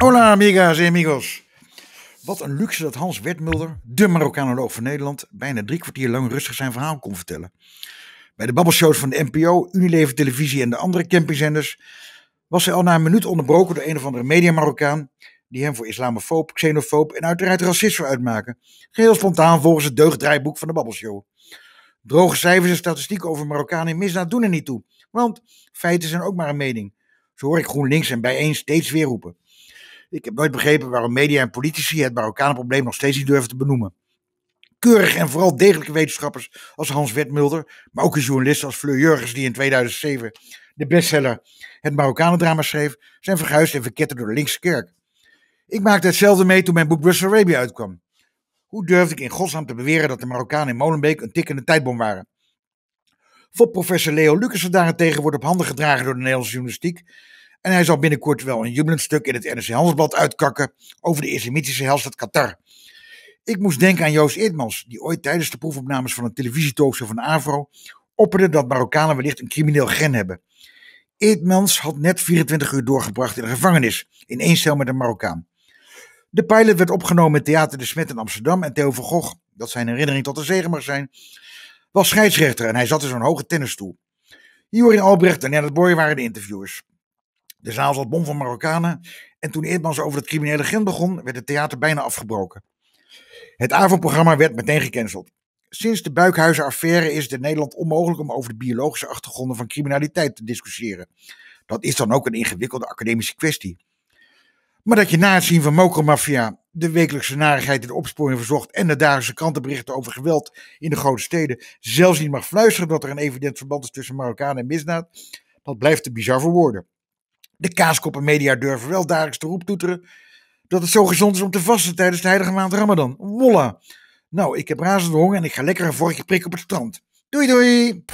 Hola amigas en amigos. Wat een luxe dat Hans Wertmulder, de Marokkanoloog van Nederland, bijna drie kwartier lang rustig zijn verhaal kon vertellen. Bij de babbelshows van de NPO, Unilever Televisie en de andere campingzenders was hij al na een minuut onderbroken door een of andere media-Marokkaan die hem voor islamofoob, xenofoob en uiteraard racist zou uitmaken. Geheel spontaan volgens het deugdraaiboek van de Babbelshow. Droge cijfers en statistieken over Marokkanen in misdaad doen er niet toe, want feiten zijn ook maar een mening. Zo hoor ik GroenLinks en bijeen steeds weer roepen. Ik heb nooit begrepen waarom media en politici het Marokkanenprobleem nog steeds niet durven te benoemen. Keurige en vooral degelijke wetenschappers als Hans Wetmulder, maar ook een journalist als Fleur Jurgens die in 2007 de bestseller Het Marokkanendrama schreef, zijn verguisd en verketterd door de linkse kerk. Ik maakte hetzelfde mee toen mijn boek Brussel Arabia uitkwam. Hoe durfde ik in godsnaam te beweren dat de Marokkanen in Molenbeek een tikkende tijdbom waren? Voor professor Leo Lucas daarentegen wordt op handen gedragen door de Nederlandse journalistiek en hij zal binnenkort wel een jubelend stuk in het NSC Handelsblad uitkakken over de islamitische helft Qatar. Ik moest denken aan Joost Eerdmans, die ooit tijdens de proefopnames van een televisietalkshow van AVRO opperde dat Marokkanen wellicht een crimineel gen hebben. Eerdmans had net 24 uur doorgebracht in de gevangenis, in één cel met een Marokkaan. De pilot werd opgenomen in Theater de Smet in Amsterdam en Theo van Gogh, dat zijn herinnering tot de zegen mag zijn, was scheidsrechter en hij zat in zo'n hoge tennisstoel. Jorin Albrecht en Janet Boy waren de interviewers. De zaal zat bom van Marokkanen. En toen Eerdmans over het criminele grind begon, werd het theater bijna afgebroken. Het avondprogramma werd meteen gecanceld. Sinds de Buikhuizen-affaire is het in Nederland onmogelijk om over de biologische achtergronden van criminaliteit te discussiëren. Dat is dan ook een ingewikkelde academische kwestie. Maar dat je na het zien van mokromafia, de wekelijkse narigheid in de opsporing verzocht en de dagelijkse krantenberichten over geweld in de grote steden zelfs niet mag fluisteren dat er een evident verband is tussen Marokkanen en misdaad, dat blijft te bizar voor woorden. De kaaskoppen media durven wel dagelijks te roep toeteren dat het zo gezond is om te vasten tijdens de heilige maand Ramadan. Wolla. Nou, ik heb razende honger en ik ga lekker een vorkje prikken op het strand. Doei doei!